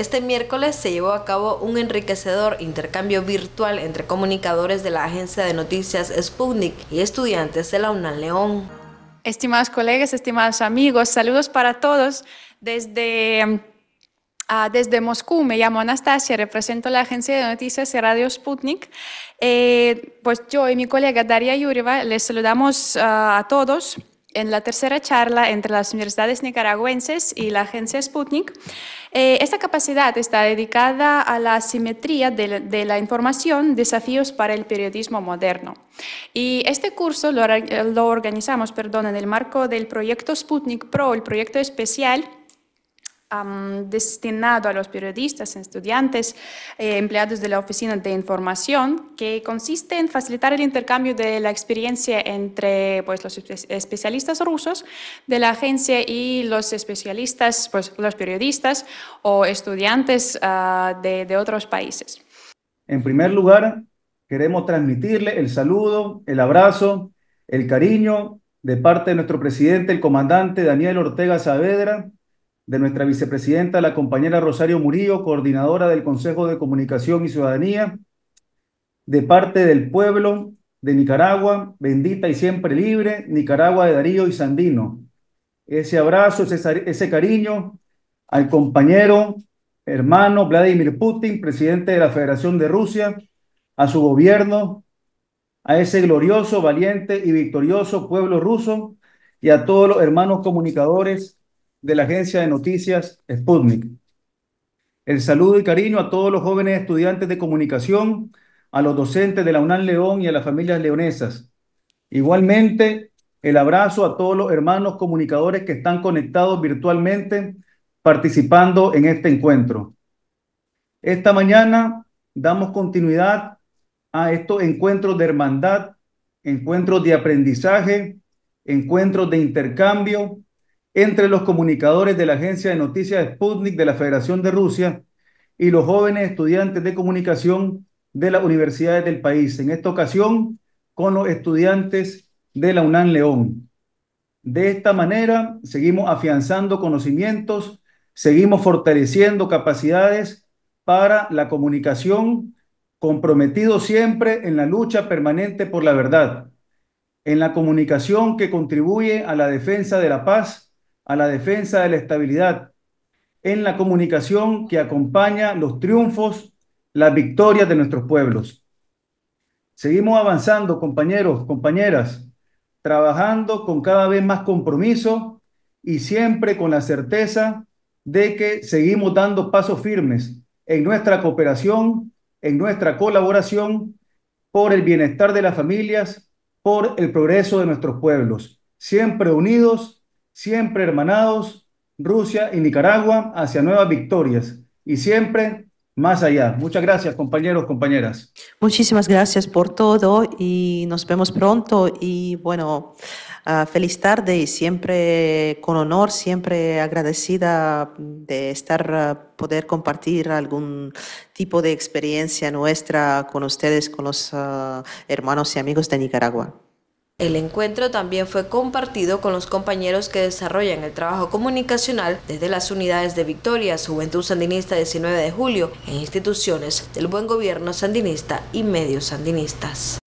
Este miércoles se llevó a cabo un enriquecedor intercambio virtual entre comunicadores de la agencia de noticias Sputnik y estudiantes de la UNAM León. Estimados colegas, estimados amigos, saludos para todos desde mm, ah, desde Moscú. Me llamo Anastasia, represento la agencia de noticias y Radio Sputnik. Eh, pues yo y mi colega Daria Yuriva les saludamos ah, a todos en la tercera charla entre las universidades nicaragüenses y la agencia Sputnik. Eh, esta capacidad está dedicada a la simetría de la, información, desafíos para el periodismo moderno. Y este curso lo, lo organizamos perdón, en el marco del proyecto Sputnik Pro, el proyecto especial destinado a los periodistas, estudiantes, eh, empleados de la Oficina de Información, que consiste en facilitar el intercambio de la experiencia entre pues, los especialistas rusos de la agencia y los especialistas, pues, los periodistas o estudiantes ah, de otros países. En primer lugar, queremos transmitirle el saludo, el abrazo, el cariño de parte de nuestro presidente, el comandante Daniel Ortega Saavedra, de nuestra vicepresidenta, la compañera Rosario Murillo, coordinadora del Consejo de Comunicación y Ciudadanía, de parte del pueblo de Nicaragua, bendita y siempre libre, Nicaragua de Darío y Sandino. Ese abrazo, ese, cariño al compañero, hermano Vladimir Putin, presidente de la Federación de Rusia, a su gobierno, a ese glorioso, valiente y victorioso pueblo ruso y a todos los hermanos comunicadores de la agencia de noticias Sputnik. El saludo y cariño a todos los jóvenes estudiantes de comunicación, a los docentes de la UNAN León y a las familias leonesas. Igualmente, el abrazo a todos los hermanos comunicadores que están conectados virtualmente participando en este encuentro. Esta mañana damos continuidad a estos encuentros de hermandad, encuentros de aprendizaje, encuentros de intercambio entre los comunicadores de la agencia de noticias Sputnik de la Federación de Rusia y los jóvenes estudiantes de comunicación de las universidades del país. En esta ocasión, con los estudiantes de la UNAN León. De esta manera, seguimos afianzando conocimientos, seguimos fortaleciendo capacidades para la comunicación, comprometidos siempre en la lucha permanente por la verdad, en la comunicación que contribuye a la defensa de la paz a la defensa de la estabilidad, en la comunicación que acompaña los triunfos, las victorias de nuestros pueblos. Seguimos avanzando, compañeros, compañeras, trabajando con cada vez más compromiso y siempre con la certeza de que seguimos dando pasos firmes en nuestra cooperación, en nuestra colaboración por el bienestar de las familias, por el progreso de nuestros pueblos, siempre unidos siempre hermanados, Rusia y Nicaragua, hacia nuevas victorias y siempre más allá. Muchas gracias, compañeros, compañeras. Muchísimas gracias por todo y nos vemos pronto y bueno, feliz tarde y siempre con honor, siempre agradecida de estar, eh, poder compartir algún tipo de experiencia nuestra con ustedes, con los eh, hermanos y amigos de Nicaragua. El encuentro también fue compartido con los compañeros que desarrollan el trabajo comunicacional desde las unidades de Victoria, Juventud Sandinista 19 de julio, e instituciones del Buen Gobierno Sandinista y medios sandinistas.